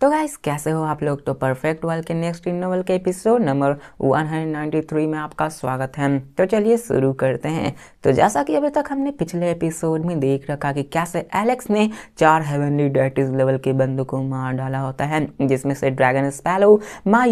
तो गाइस कैसे हो आप लोग तो परफेक्ट वर्ल्ड के नेक्स्ट इन नोवल के एपिसोड नंबर 193 में आपका स्वागत है तो चलिए शुरू करते हैं तो जैसा कि अभी तक हमने पिछले एपिसोड में देख रखा कि कैसे एलेक्स ने चार हेवनली डेटिस लेवल के बंदों को मार डाला होता है जिसमें से ड्रैगन स्पैलो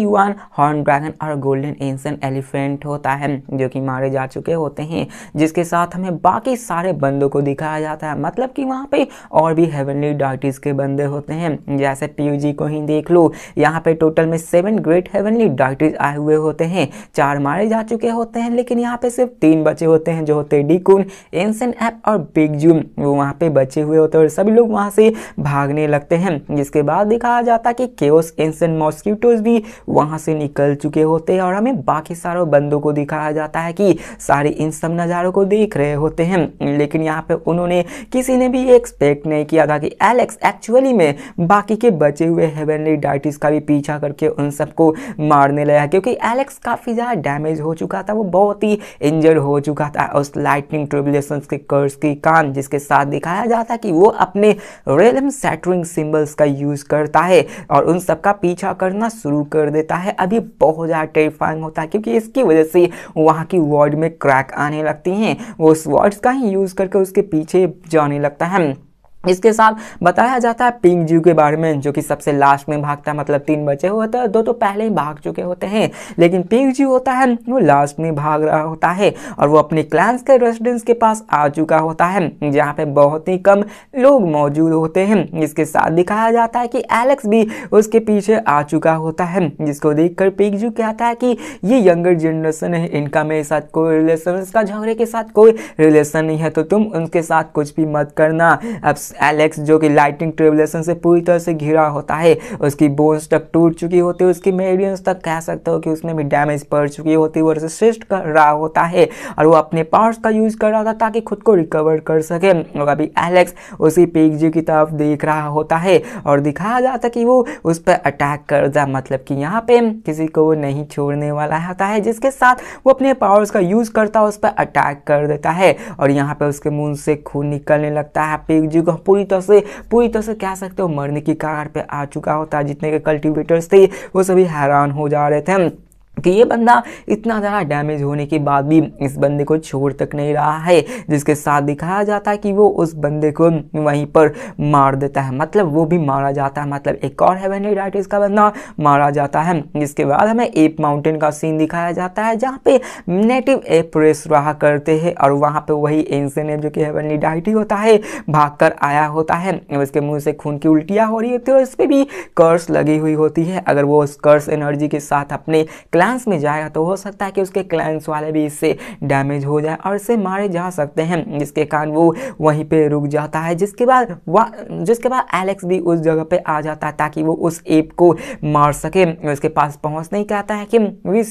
युआन हॉर्न ड्रैगन और गोल्डन एंसन एलिफेंट होता है जो कि मारे जा चुके होते हैं जिसके साथ हमें बाकी सारे बंदों को दिखाया जाता है मतलब कि वहाँ पे और भी हेवनली डाइटिस के बंदे होते हैं जैसे पी को ही देख लो यहाँ पे टोटल में सेवन ग्रेट हेवनली डॉक्टर्स आए हुए होते हैं चार मारे जा चुके होते हैं लेकिन यहाँ पे सिर्फ तीन बचे होते हैं जो होते हैं डीकून एंसन एप और बिग जूम वो वहाँ पे बचे हुए होते हैं और सभी लोग वहाँ से भागने लगते हैं जिसके बाद दिखाया जाता कि केओस एंसन मॉस्किटोज भी वहाँ से निकल चुके होते हैं और हमें बाकी सारों बंदों को दिखाया जाता है कि सारे इन सब नज़ारों को देख रहे होते हैं लेकिन यहाँ पे उन्होंने किसी ने भी एक्सपेक्ट नहीं किया था कि एलेक्स एक्चुअली में बाकी के बचे हुए हेवनली डाइटिस का भी पीछा करके उन सबको मारने लगा क्योंकि एलेक्स काफ़ी ज़्यादा डैमेज हो चुका था वो बहुत ही इंजर्ड हो चुका था उस लाइटनिंग ट्रिबुलेशन के कर्स की कान जिसके साथ दिखाया जाता है कि वो अपने रेलम सेटरिंग सिम्बल्स का यूज़ करता है और उन सबका पीछा करना शुरू कर देता है अभी बहुत ज़्यादा टेरिफाइंग होता है क्योंकि इसकी वजह से वहाँ की वर्ड में क्रैक आने लगती हैं वो उस वर्ड्स का ही यूज़ करके उसके पीछे जाने लगता है इसके साथ बताया जाता है पिंग जू के बारे में जो कि सबसे लास्ट में भागता है मतलब तीन बचे हुए होते हैं दो तो पहले ही भाग चुके होते हैं लेकिन पिंग जू होता है वो लास्ट में भाग रहा होता है और वो अपने क्लैंस के रेसिडेंस के पास आ चुका होता है जहाँ पे बहुत ही कम लोग मौजूद होते हैं इसके साथ दिखाया जाता है कि एलेक्स भी उसके पीछे आ चुका होता है जिसको देख कर पिंग जू कहता है कि ये यंगर जनरेशन है इनका मेरे साथ कोई रिलेशन इसका झगड़े के साथ कोई रिलेशन नहीं है तो तुम उनके साथ कुछ भी मत करना अब एलेक्स जो कि लाइटिंग ट्रेबलेसन से पूरी तरह से घिरा होता है उसकी बोन्स तक टूट चुकी होती है उसकी मेडियंस तक कह सकते हो कि उसने भी डैमेज पड़ चुकी होती है वो रेसिस्ट कर रहा होता है और वो अपने पावर्स का यूज कर रहा था ताकि खुद को रिकवर कर सके और अभी एलेक्स उसी पिग की तरफ देख रहा होता है और दिखाया जाता कि वो उस पर अटैक कर जा मतलब कि यहाँ पे किसी को वो नहीं छोड़ने वाला होता है जिसके साथ वो अपने पावर्स का यूज़ करता है उस पर अटैक कर देता है और यहाँ पे उसके मुंह से खून निकलने लगता है पिग जी को पूरी तरह से पूरी तरह से कह सकते हो मरने की कार पे आ चुका होता जितने के कल्टिवेटर्स थे वो सभी हैरान हो जा रहे थे कि ये बंदा इतना ज़्यादा डैमेज होने के बाद भी इस बंदे को छोड़ तक नहीं रहा है जिसके साथ दिखाया जाता है कि वो उस बंदे को वहीं पर मार देता है मतलब वो भी मारा जाता है मतलब एक और हेवन राइटर्स का बंदा मारा जाता है जिसके बाद हमें एप माउंटेन का सीन दिखाया जाता है जहाँ पे नेटिव एप्रेस रहा करते हैं और वहाँ पर वही एंसन एप जो कि हेवनली डाइटी होता है भाग आया होता है उसके मुँह से खून की उल्टियाँ हो रही होती है और इस पर भी कर्स लगी हुई होती है अगर वो उस कर्स एनर्जी के साथ अपने क्लाइम क्लैंस में जाएगा तो हो सकता है कि उसके क्लैंस वाले भी इससे डैमेज हो जाए और इससे मारे जा सकते हैं जिसके कारण वो वहीं पे रुक जाता है जिसके बाद जिसके बाद एलेक्स भी उस जगह पे आ जाता है ताकि वो उस एप को मार सके उसके पास पहुँच नहीं कहता है कि वी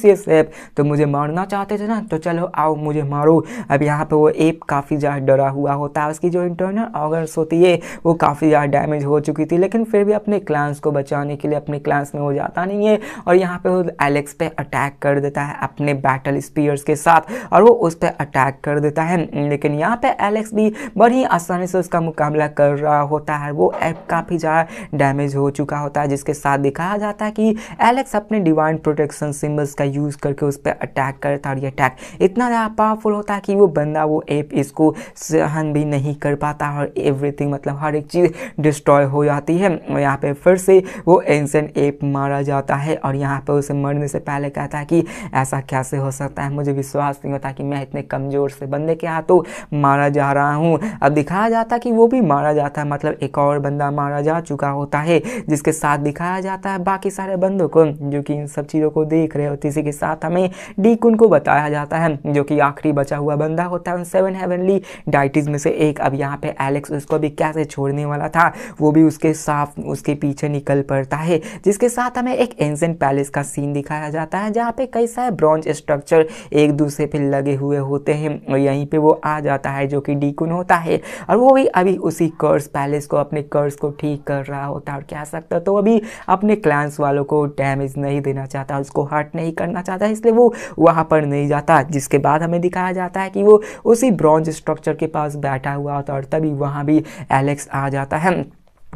एप तो मुझे मारना चाहते थे ना तो चलो आओ मुझे मारो अब यहाँ पे वो एप काफ़ी ज़्यादा डरा हुआ होता है उसकी जो इंटरनल ऑर्गन्स होती है वो काफ़ी ज़्यादा डैमेज हो चुकी थी लेकिन फिर भी अपने क्लांस को बचाने के लिए अपने क्लांस में वो जाता नहीं है और यहाँ पे वो एलेक्स पे अटैक कर देता है अपने बैटल स्पीयर्स के साथ और वो उस पर अटैक कर देता है लेकिन यहाँ पे एलेक्स भी बड़ी आसानी से उसका मुकाबला कर रहा होता है वो ऐप काफ़ी ज़्यादा डैमेज हो चुका होता है जिसके साथ दिखाया जाता है कि एलेक्स अपने डिवाइन प्रोटेक्शन सिम्बल्स का यूज़ करके उस पर अटैक करता है और ये अटैक इतना ज़्यादा पावरफुल होता है कि वो बंदा वो ऐप इसको सहन भी नहीं कर पाता और एवरीथिंग मतलब हर एक चीज़ डिस्ट्रॉय हो जाती है यहाँ पर फिर से वो एंसेंट ऐप मारा जाता है और यहाँ पर उसे मरने से पहले कहता है कि ऐसा कैसे हो सकता है मुझे विश्वास नहीं होता कि मैं इतने कमज़ोर से बंदे के हाथों मारा जा रहा हूँ अब दिखाया जाता कि वो भी मारा जाता है मतलब एक और बंदा मारा जा चुका होता है जिसके साथ दिखाया जाता है बाकी सारे बंदों को जो कि इन सब चीज़ों को देख रहे होते इसी के साथ हमें डी कुन को बताया जाता है जो कि आखिरी बचा हुआ बंदा होता है उन सेवन हेवनली डाइटिस में से एक अब यहाँ पे एलेक्स उसको भी कैसे छोड़ने वाला था वो भी उसके साफ उसके पीछे निकल पड़ता है जिसके साथ हमें एक एंजेंट पैलेस का सीन दिखाया जाता है है जहाँ पे कई सारे ब्रॉन्ज स्ट्रक्चर एक दूसरे पे लगे हुए होते हैं और यहीं पे वो आ जाता है जो कि डीकुन होता है और वो भी अभी उसी कर्स पैलेस को अपने कर्स को ठीक कर रहा होता है और क्या सकता तो अभी अपने क्लांस वालों को डैमेज नहीं देना चाहता उसको हर्ट नहीं करना चाहता इसलिए वो वहाँ पर नहीं जाता जिसके बाद हमें दिखाया जाता है कि वो उसी ब्रॉन्ज स्ट्रक्चर के पास बैठा हुआ होता और तभी वहाँ भी एलेक्स आ जाता है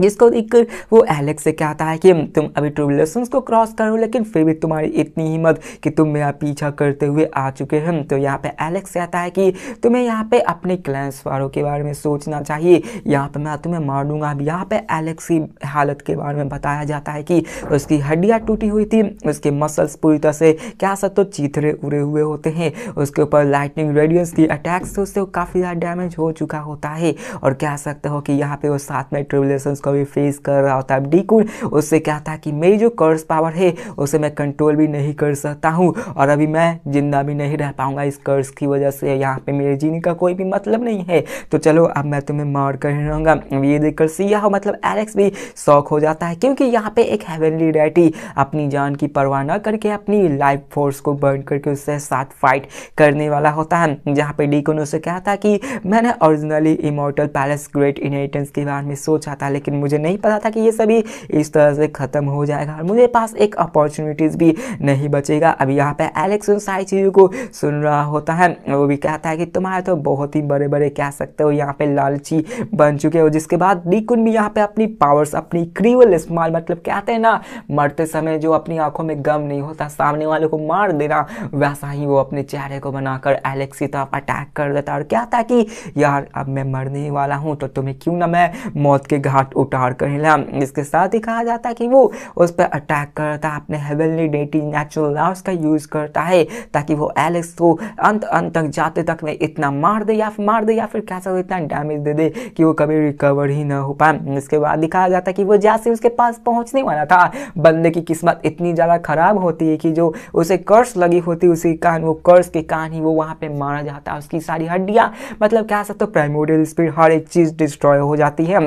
जिसको एक वो एलेक्स से कहता है कि तुम अभी ट्रिबुलेशन को क्रॉस करो लेकिन फिर भी तुम्हारी इतनी हिम्मत कि तुम मेरा पीछा करते हुए आ चुके हैं तो यहाँ पे एलेक्स कहता है कि तुम्हें यहाँ पे अपने क्लैंस वालों के बारे में सोचना चाहिए यहाँ पे मैं तुम्हें मार दूंगा अब यहाँ पे एलेक्स की हालत के बारे में बताया जाता है कि उसकी हड्डियाँ टूटी हुई थी उसके मसल्स पूरी तरह से क्या सब तो चीथरे उड़े हुए होते हैं उसके ऊपर लाइटनिंग रेडियंस की अटैक्स से उससे काफ़ी ज़्यादा डैमेज हो चुका होता है और कह सकते हो कि यहाँ पर वो साथ में ट्रिबुलेशन उसको भी फेस कर रहा होता है डीकोड उससे क्या था कि मेरी जो कर्स पावर है उसे मैं कंट्रोल भी नहीं कर सकता हूँ और अभी मैं जिंदा भी नहीं रह पाऊँगा इस कर्स की वजह से यहाँ पर मेरे जीने का कोई भी मतलब नहीं है तो चलो अब मैं तुम्हें मार कर रहूँगा ये देखकर सिया मतलब एलेक्स भी शौक हो जाता है क्योंकि यहाँ पे एक हेवनली डेटी अपनी जान की परवाह न करके अपनी लाइफ फोर्स को बर्न करके उससे साथ फाइट करने वाला होता है जहाँ पे डीकोन उसे कहा था कि मैंने originally immortal palace great inheritance के बारे में सोचा था लेकिन लेकिन मुझे नहीं पता था कि ये सभी इस तरह से ख़त्म हो जाएगा और मुझे पास एक अपॉर्चुनिटीज़ भी नहीं बचेगा अभी यहाँ पे एलेक्स उन सारी चीज़ों को सुन रहा होता है वो भी कहता है कि तुम्हारे तो बहुत ही बड़े बड़े कह सकते हो यहाँ पे लालची बन चुके हो जिसके बाद डीकुन भी यहाँ पे अपनी पावर्स अपनी क्रीवल इस्तेमाल मतलब कहते हैं ना मरते समय जो अपनी आंखों में गम नहीं होता सामने वाले को मार देना वैसा ही वो अपने चेहरे को बनाकर एलेक्स की तरफ अटैक कर देता और कहता है कि यार अब मैं मरने वाला हूँ तो तुम्हें क्यों ना मैं मौत के घाट उतार कर हिला इसके साथ ही कहा जाता है कि वो उस पर अटैक करता है अपने हेवनली डेटी नेचुरल लॉस का यूज़ करता है ताकि वो एलेक्स को अंत अंत तक जाते तक में इतना मार दे या फिर मार दे या फिर कैसा इतना डैमेज दे दे कि वो कभी रिकवर ही ना हो पाए इसके बाद दिखाया जाता है कि वो जैसे उसके पास पहुंचने वाला था बंदे की किस्मत इतनी ज़्यादा ख़राब होती है कि जो उसे कर्स लगी होती है उसी कारण वो कर्स के कारण ही वो वहाँ पर मारा जाता है उसकी सारी हड्डियाँ मतलब कह सकते हो प्राइमोडियल स्पीड हर एक चीज़ डिस्ट्रॉय हो जाती है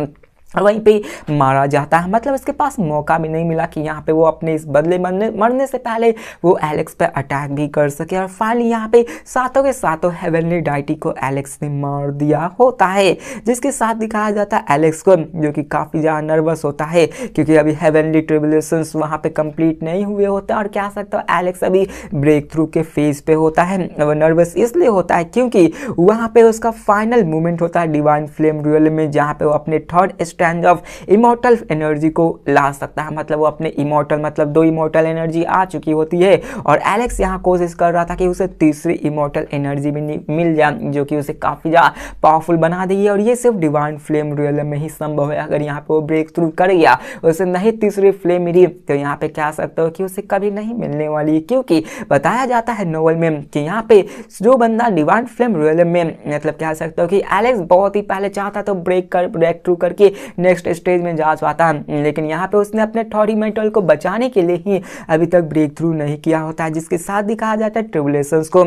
वहीं पे मारा जाता है मतलब उसके पास मौका भी नहीं मिला कि यहाँ पे वो अपने इस बदले मरने मरने से पहले वो एलेक्स पर अटैक भी कर सके और फाइनली यहाँ पे सातों के सातों हेवनली डाइटी को एलेक्स ने मार दिया होता है जिसके साथ दिखाया जाता है एलेक्स को जो कि काफ़ी ज़्यादा नर्वस होता है क्योंकि अभी हेवनली ट्रिबुलेशंस वहाँ पर कम्प्लीट नहीं हुए होते और क्या सकता है एलेक्स अभी ब्रेक थ्रू के फेज पर होता है वो नर्वस इसलिए होता है क्योंकि वहाँ पर उसका फाइनल मूवमेंट होता है डिवाइन फ्लेम रूल में जहाँ पर वो अपने third step kind of immortal energy को ला सकता है मतलब वो अपने इमोटल मतलब दो इमोटल एनर्जी आ चुकी होती है और एलेक्स यहाँ कोशिश कर रहा था कि उसे तीसरी इमोटल एनर्जी भी मिल जाए जो कि उसे काफ़ी ज़्यादा पावरफुल बना देगी और ये सिर्फ डिवाइन फ्लेम रियल में ही संभव है अगर यहाँ पर वो ब्रेक थ्रू कर गया उसे नहीं तीसरी फ्लेम मिली तो यहाँ पर क्या सकते हो कि उसे कभी नहीं मिलने वाली है क्योंकि बताया जाता है नोवल में कि यहाँ पे जो बंदा डिवाइन फ्लेम रियल में मतलब कह सकते हो कि एलेक्स बहुत ही पहले चाहता तो ब्रेक कर ब्रेक थ्रू करके नेक्स्ट स्टेज में जा पाता लेकिन यहाँ पर उसने अपने थॉरी मेंटल को बचाने के लिए ही अभी तक ब्रेक थ्रू नहीं किया होता है जिसके साथ ही कहा जाता है ट्रिबुलेशन को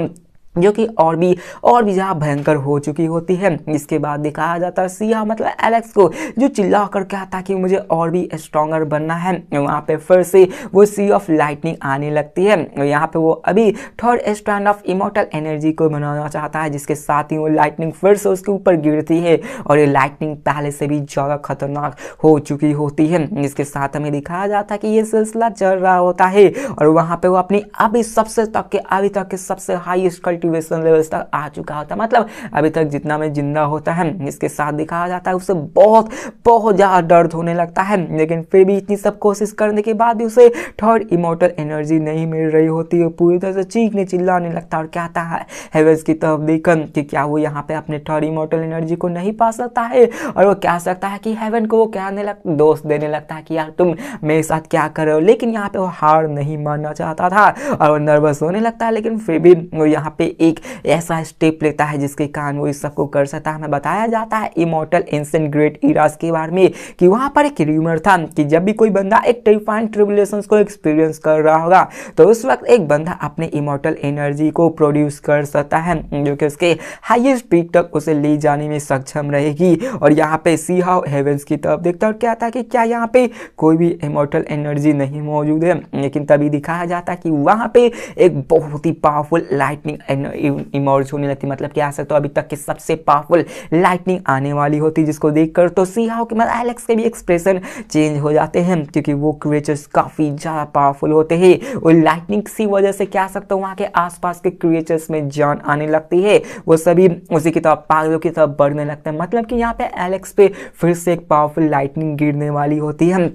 जो कि और भी और भी ज़्यादा भयंकर हो चुकी होती है इसके बाद दिखाया जाता है सिया मतलब एलेक्स को जो चिल्ला कर कहता कि मुझे और भी स्ट्रॉगर बनना है वहाँ पे फिर से वो सी ऑफ लाइटनिंग आने लगती है यहाँ पे वो अभी third stand of immortal energy को बनाना चाहता है जिसके साथ ही वो लाइटनिंग फिर से उसके ऊपर गिरती है और ये लाइटनिंग पहले से भी ज़्यादा खतरनाक हो चुकी होती है इसके साथ हमें दिखाया जाता है कि ये सिलसिला चल रहा होता है और वहाँ पर वो अपनी अभी सबसे तक के अभी तक के सबसे हाइस्ट क्वालिटी मोटिवेशन लेवल्स तक आ चुका होता है मतलब अभी तक जितना मैं जिंदा होता है इसके साथ दिखाया जाता है उसे बहुत बहुत ज़्यादा दर्द होने लगता है लेकिन फिर भी इतनी सब कोशिश करने के बाद भी उसे थर्ड इमोटल एनर्जी नहीं मिल रही होती है पूरी तरह से चीखने चिल्लाने लगता है और कहता है हेवेल्स की तरफ देखन कि क्या वो यहाँ पे अपने थर्ड इमोटल एनर्जी को नहीं पा सकता है और वो कह सकता है कि हेवन को वो कहने लग दोस्त देने लगता है कि यार तुम मेरे साथ क्या कर रहे हो लेकिन यहाँ पे वो हार नहीं मानना चाहता था और वो नर्वस होने लगता है लेकिन फिर भी वो यहाँ पे एक ऐसा स्टेप लेता है जिसके कारण वो इस सबको कर सकता है हमें बताया जाता है इमोटल एंसेंट ग्रेट इराज के बारे में कि वहाँ पर एक र्यूमर था कि जब भी कोई बंदा एक टेरिफाइंग ट्रिबुलेशन को एक्सपीरियंस कर रहा होगा तो उस वक्त एक बंदा अपने इमोटल एनर्जी को प्रोड्यूस कर सकता है जो कि उसके हाइएस्ट पीक तक उसे ले जाने में सक्षम रहेगी और यहाँ पे सी हाउ हेवेंस की तरफ देखता और क्या था कि क्या यहाँ पे कोई भी इमोटल एनर्जी नहीं मौजूद है लेकिन तभी दिखाया जाता कि वहाँ पे एक बहुत ही पावरफुल लाइटनिंग एंड इमर्ज होने लगती मतलब कि आ सकता है अभी तक की सबसे पावरफुल लाइटनिंग आने वाली होती जिसको देखकर तो सीहाओ के मतलब एलेक्स के भी एक्सप्रेशन चेंज हो जाते हैं क्योंकि वो क्रिएचर्स काफ़ी ज़्यादा पावरफुल होते हैं और लाइटनिंग की वजह से क्या सकता है वहाँ के आसपास के क्रिएचर्स में जान आने लगती है वो सभी उसी की तरफ पागलों की तरफ बढ़ने लगते हैं मतलब कि यहाँ पे एलेक्स पे फिर से एक पावरफुल लाइटनिंग गिरने वाली होती है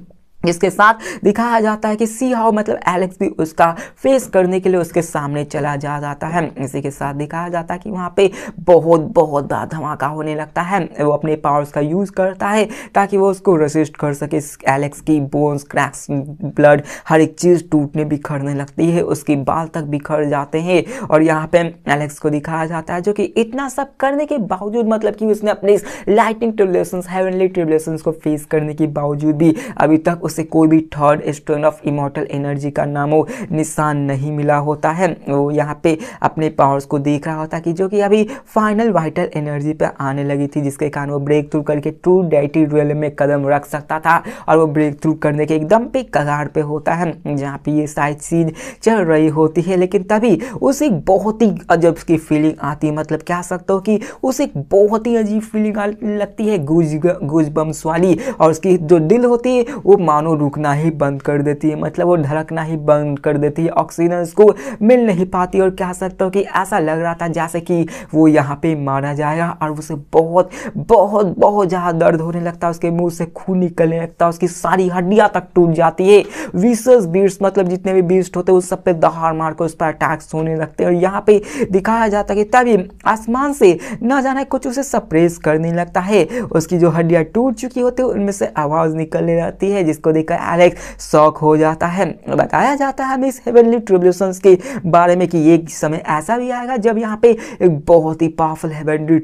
जिसके साथ दिखाया जाता है कि सी हाउ मतलब एलेक्स भी उसका फेस करने के लिए उसके सामने चला जा जाता है इसी के साथ दिखाया जाता है कि वहाँ पे बहुत बहुत बड़ा धमाका होने लगता है वो अपने पावर्स का यूज़ करता है ताकि वो उसको रजिस्ट कर सके एलेक्स की बोन्स क्रैक्स ब्लड हर एक चीज़ टूटने बिखरने लगती है उसकी बाल तक बिखर जाते हैं और यहाँ पे एलेक्स को दिखाया जाता है जो कि इतना सब करने के बावजूद मतलब कि उसने अपने लाइटिंग ट्रिबुलेशन हेवनली ट्रिबुलेशन को फेस करने के बावजूद भी अभी तक उस से कोई भी third stone of immortal energy का नामो निशान नहीं मिला होता है वो यहाँ पे अपने पावर्स को देख रहा होता कि जो कि अभी फाइनल वाइटल एनर्जी पर आने लगी थी जिसके कारण वो ब्रेक थ्रू करके ट्रू डाइटी रियल में कदम रख सकता था और वो ब्रेक थ्रू करने के एकदम पे कगार पे होता है जहाँ पे ये साइड सीन चल रही होती है लेकिन तभी उसे बहुत ही अजब की फीलिंग आती है मतलब क्या सकते हो कि उसे बहुत ही अजीब फीलिंग लगती है गुज गुज वाली और उसकी जो दिल होती है वो मानो धुआंों रुकना ही बंद कर देती है मतलब वो धड़कना ही बंद कर देती है ऑक्सीजन उसको मिल नहीं पाती और कह सकते हो कि ऐसा लग रहा था जैसे कि वो यहाँ पे मारा जाएगा और उसे बहुत बहुत बहुत ज़्यादा दर्द होने लगता है उसके मुंह से खून निकलने लगता है उसकी सारी हड्डियाँ तक टूट जाती है विशेष बीट्स मतलब जितने भी बीस्ट होते हैं उस सब पे दहाड़ मार कर उस पर अटैक्स होने लगते हैं और यहाँ पे दिखाया जाता है कि तभी आसमान से ना जाना कुछ उसे सप्रेस करने लगता है उसकी जो हड्डियाँ टूट चुकी होती है उनमें से आवाज़ निकलने लगती है जिसको देखकर एलेक्स शौक हो जाता है बताया जाता है मिस हेवनली ट्रिब्यूशन के बारे में कि ये समय ऐसा भी आएगा जब यहाँ पे एक बहुत ही पावरफुल हेवनली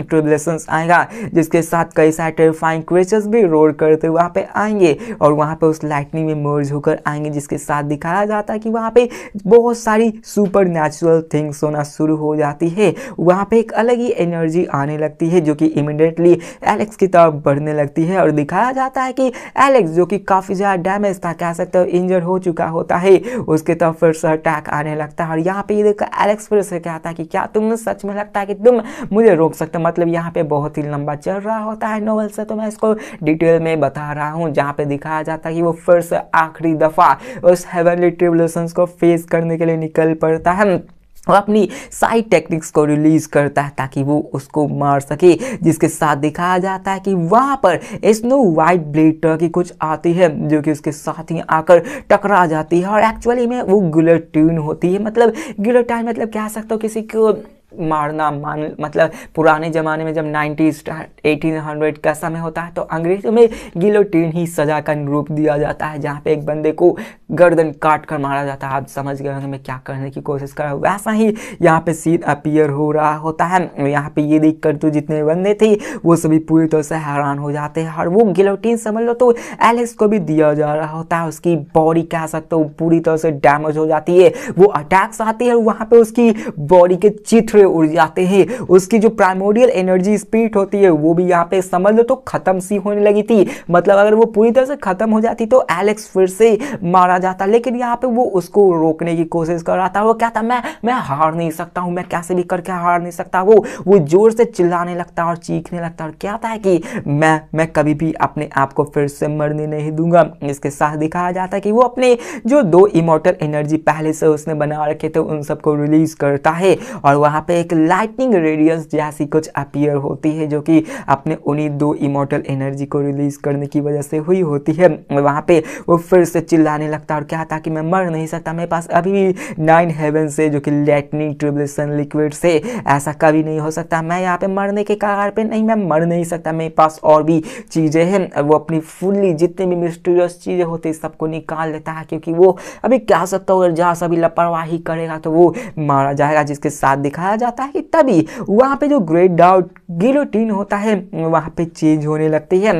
ट्रिबुलेशंस आएगा जिसके साथ कई सारे टेरिफाइंग क्रेचर्स भी रोड करते वहाँ पे आएंगे और वहाँ पे उस लाइटनिंग में मर्ज होकर आएंगे जिसके साथ दिखाया जाता है कि वहाँ पे बहुत सारी सुपर नेचुरल थिंग्स होना शुरू हो जाती है वहाँ पे एक अलग ही एनर्जी आने लगती है जो कि इमिडिएटली एलेक्स की तरफ बढ़ने लगती है और दिखाया जाता है कि एलेक्स जो कि काफ़ी ज़्यादा डैमेज था कह सकते हो इंजर हो चुका होता है उसके तरफ फिर से अटैक आने लगता है और यहाँ पे ये देखकर एलेक्स फिर से कहता है कि क्या तुम सच में लगता है कि तुम मुझे रोक सकते मतलब यहाँ पे बहुत ही लंबा चल रहा होता है नॉवल से तो मैं इसको डिटेल में बता रहा हूँ जहाँ पे दिखाया जाता है कि वो फिर से आखिरी दफ़ा उस हेवनली ट्रिबुलेशंस को फेस करने के लिए निकल पड़ता है वो अपनी साइड टेक्निक्स को रिलीज करता है ताकि वो उसको मार सके जिसके साथ दिखाया जाता है कि वहाँ पर स्नो वाइट ब्लेड टर्की कुछ आती है जो कि उसके साथ ही आकर टकरा जाती है और एक्चुअली में वो गिलोटीन होती है मतलब गिलोटाइन मतलब कह सकते हो किसी को मारना मान मतलब पुराने ज़माने में जब नाइन्टीज एटीन हंड्रेड का समय होता है तो अंग्रेज़ों में गिलोटीन ही सज़ा का रूप दिया जाता है जहाँ पे एक बंदे को गर्दन काट कर मारा जाता है आप समझ गए होंगे मैं क्या करने की कोशिश कर रहा हूँ वैसा ही यहाँ पे सीन अपीयर हो रहा होता है यहाँ पे ये देख कर तो जितने बंदे थे वो सभी पूरी तरह से हैरान हो जाते हैं और वो गिलोटीन समझ लो तो एलेक्स को भी दिया जा रहा होता है उसकी बॉडी कह सकते हो पूरी तरह से डैमेज हो जाती है वो अटैक्स आती है और वहाँ पर उसकी बॉडी के चित्र हुए उड़ जाते हैं उसकी जो प्राइमोरियल एनर्जी स्पीड होती है वो भी यहाँ पे समझ लो तो ख़त्म सी होने लगी थी मतलब अगर वो पूरी तरह से ख़त्म हो जाती तो एलेक्स फिर से मारा जाता लेकिन यहाँ पे वो उसको रोकने की कोशिश कर रहा था वो क्या था मैं मैं हार नहीं सकता हूँ मैं कैसे भी करके हार नहीं सकता वो वो ज़ोर से चिल्लाने लगता और चीखने लगता और क्या था कि मैं मैं कभी भी अपने आप को फिर से मरने नहीं दूंगा इसके साथ दिखाया जाता है कि वो अपने जो दो इमोटल एनर्जी पहले से उसने बना रखे थे उन सबको रिलीज करता है और वहाँ पे पे एक लाइटनिंग रेडियंस जैसी कुछ अपीयर होती है जो कि अपने उन्हीं दो इमोटल एनर्जी को रिलीज करने की वजह से हुई होती है वहाँ पे वो फिर से चिल्लाने लगता और क्या था कि मैं मर नहीं सकता मेरे पास अभी भी नाइन हेवन से जो कि लाइटनिंग ट्रिबुलेशन लिक्विड से ऐसा कभी नहीं हो सकता मैं यहाँ पर मरने के कगार पर नहीं मैं मर नहीं सकता मेरे पास और भी चीज़ें हैं वो अपनी फुल्ली जितनी भी मिस्टीरियस चीज़ें होती सबको निकाल लेता है क्योंकि वो अभी क्या सकता हो अगर जहाँ सभी लापरवाही करेगा तो वो मारा जाएगा जिसके साथ दिखाया जाता है कि तभी वहाँ पे जो ग्रेट डाउट गिलोटीन होता है वहाँ पे चेंज होने लगती है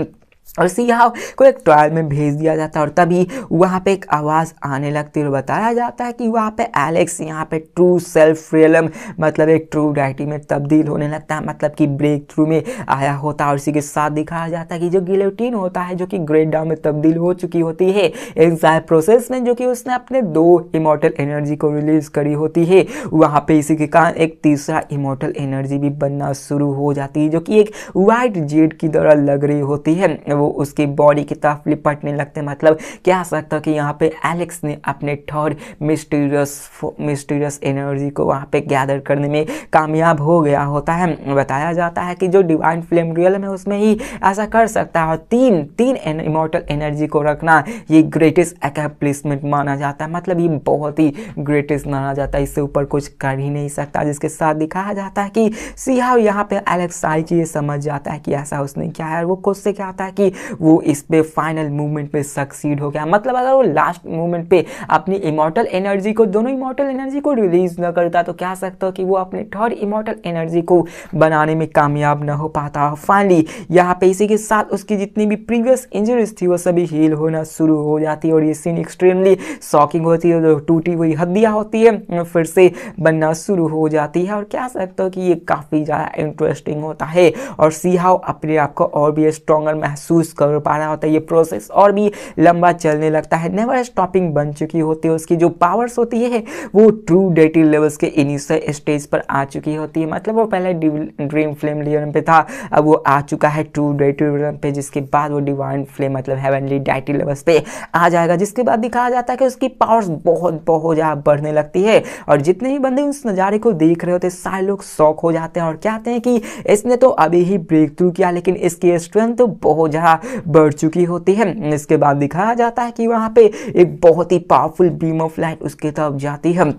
और सियाह को एक ट्रायल में भेज दिया जाता है और तभी वहाँ पे एक आवाज़ आने लगती है और बताया जाता है कि वहाँ पे एलेक्स यहाँ पे ट्रू सेल्फ रियलम मतलब एक ट्रू डायटी में तब्दील होने लगता है मतलब कि ब्रेक थ्रू में आया होता है और इसी के साथ दिखाया जाता है कि जो गिलोटीन होता है जो कि ग्रेट डाउन में तब्दील हो चुकी होती है इन प्रोसेस में जो कि उसने अपने दो इमोटल एनर्जी को रिलीज करी होती है वहाँ पर इसी के कारण एक तीसरा इमोटल एनर्जी भी बनना शुरू हो जाती है जो कि एक वाइट जेड की तरह लग रही होती है वो उसकी बॉडी की तरफ लिपटने लगते हैं मतलब क्या सकता है कि यहाँ पे एलेक्स ने अपने थर्ड मिस्टीरियस मिस्टीरियस एनर्जी को वहाँ पे गैदर करने में कामयाब हो गया होता है बताया जाता है कि जो डिवाइन फ्लेम रियल है उसमें ही ऐसा कर सकता है और तीन तीन इमोटल एनर्जी को रखना ये ग्रेटेस्ट एकम्पलिसमेंट माना जाता है मतलब ये बहुत ही ग्रेटेस्ट माना जाता है इससे ऊपर कुछ कर ही नहीं सकता जिसके साथ दिखाया जाता है कि सिया यहाँ पे एलेक्स की ये समझ जाता है कि ऐसा उसने क्या है वो खुद से क्या आता है कि कि वो इस पर फाइनल मूवमेंट में सक्सीड हो गया मतलब अगर वो लास्ट मूवमेंट पे अपनी इमोटल एनर्जी को दोनों इमोटल एनर्जी को रिलीज न करता तो क्या सकता कि वो अपने थर्ड इमोटल एनर्जी को बनाने में कामयाब न हो पाता फाइनली यहाँ पे इसी के साथ उसकी जितनी भी प्रीवियस इंजरीज थी वो सभी हील होना शुरू हो जाती है और ये सीन एक्सट्रीमली शॉकिंग होती है जो टूटी हुई हड्डियाँ होती है फिर से बनना शुरू हो जाती है और क्या सकता हो कि ये काफ़ी ज़्यादा इंटरेस्टिंग होता है और सी हाउ अपने आप को और भी स्ट्रॉगर महसूस महसूस कर पा रहा होता है ये प्रोसेस और भी लंबा चलने लगता है नेवर स्टॉपिंग बन चुकी होती है उसकी जो पावर्स होती है वो ट्रू डेटिव लेवल्स के इनिशियल स्टेज पर आ चुकी होती है मतलब वो पहले ड्रीम फ्लेम लेयर पे था अब वो आ चुका है ट्रू डेटिव लेवल पे जिसके बाद वो डिवाइन फ्लेम मतलब हेवनली डेटिव लेवल्स पे आ जाएगा जिसके बाद दिखाया जाता है कि उसकी पावर्स बहुत बहुत ज़्यादा बढ़ने लगती है और जितने भी बंदे उस नज़ारे को देख रहे होते सारे लोग शौक हो जाते हैं और कहते हैं कि इसने तो अभी ही ब्रेक थ्रू किया लेकिन इसकी स्ट्रेंथ तो बहुत ज़्यादा यहाँ बढ़ चुकी होती है इसके बाद दिखाया जाता है कि वहाँ पे एक बहुत ही पावरफुल बीम ऑफ लाइट उसके तरफ जाती है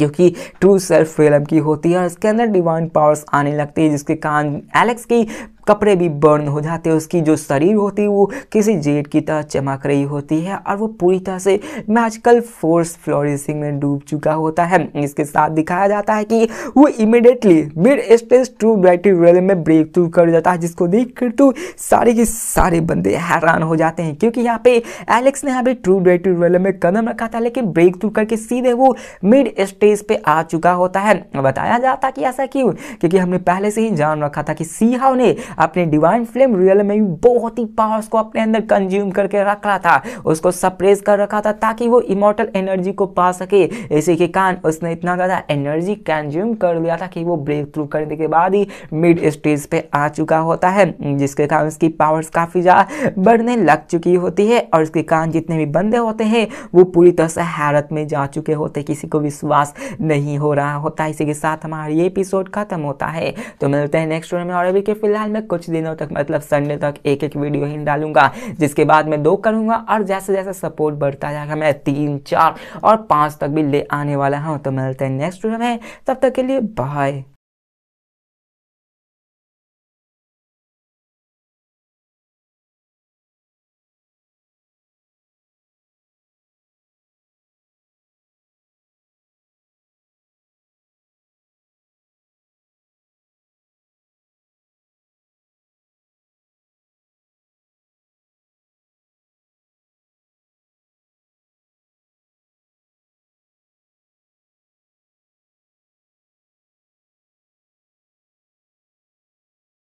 जो कि ट्रू सेल्फ फिल्म की होती है और इसके अंदर डिवाइन पावर्स आने लगती है जिसके कारण एलेक्स की कपड़े भी बर्न हो जाते हैं उसकी जो शरीर होती है वो किसी जेट की तरह चमक रही होती है और वो पूरी तरह से मैजिकल फोर्स फ्लोरिसिंग में डूब चुका होता है इसके साथ दिखाया जाता है कि वो इमिडिएटली मिड स्पेस ट्रू ब्राइटी रेल में ब्रेक थ्रू कर जाता है जिसको देख कर तो सारे के सारे बंदे हैरान हो जाते हैं क्योंकि यहाँ पे एलेक्स ने यहाँ पे ट्रू ब्राइटी रेल में कदम रखा था लेकिन ब्रेक थ्रू करके सीधे वो मिड स्टेज पे आ चुका होता है बताया जाता कि ऐसा क्यों क्योंकि हमने पहले से ही जान रखा था कि सीहा ने अपने डिवाइन फ्लेम रियल में भी बहुत ही पावर्स को अपने अंदर कंज्यूम करके रख रहा था उसको सप्रेस कर रखा था ताकि वो इमोटल एनर्जी को पा सके इसी के कारण उसने इतना ज़्यादा एनर्जी कंज्यूम कर लिया था कि वो ब्रेक थ्रू करने के बाद ही मिड स्टेज पर आ चुका होता है जिसके कारण उसकी पावर्स काफ़ी ज़्यादा बढ़ने लग चुकी होती है और उसके कारण जितने भी बंदे होते हैं वो पूरी तरह से हैरत में जा चुके होते किसी को विश्वास नहीं हो रहा होता इसी के साथ हमारा ये एपिसोड खत्म होता है तो मिलते हैं नेक्स्ट वीडियो में और अभी के फिलहाल में कुछ दिनों तक मतलब संडे तक एक एक वीडियो ही डालूंगा जिसके बाद मैं दो करूँगा और जैसे जैसे सपोर्ट बढ़ता जाएगा मैं तीन चार और पाँच तक भी ले आने वाला हूँ तो मिलते हैं नेक्स्ट वीडियो में तब तक के लिए बाय